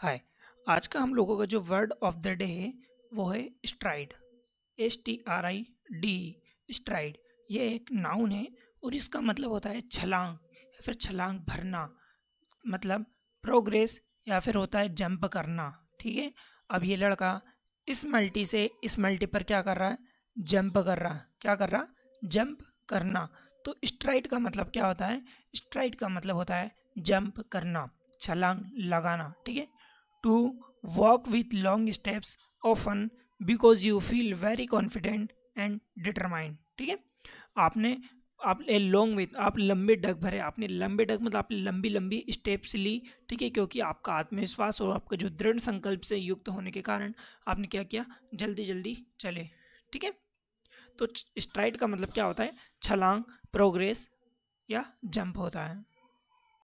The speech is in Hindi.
हाय आज का हम लोगों का जो वर्ड ऑफ द डे है वो है stride S T R I D stride ये एक नाउन है और इसका मतलब होता है छलांग या फिर छलांग भरना मतलब प्रोग्रेस या फिर होता है जंप करना ठीक है अब ये लड़का इस मल्टी से इस मल्टी पर क्या कर रहा है जंप कर रहा है क्या कर रहा जंप करना तो स्ट्राइड का मतलब क्या होता है स्ट्राइड का मतलब होता है जंप करना छलांग लगाना ठीक है to walk with long steps often because you feel very confident and determined ठीक है आपने आप लॉन्ग विथ आप लंबे डग भरे आपने लंबे डग मतलब आपने लंबी लंबी स्टेप्स ली ठीक है क्योंकि आपका आत्मविश्वास और आपका जो दृढ़ संकल्प से युक्त होने के कारण आपने क्या किया जल्दी जल्दी चले ठीक है तो स्ट्राइड का मतलब क्या होता है छलांग प्रोग्रेस या जंप होता है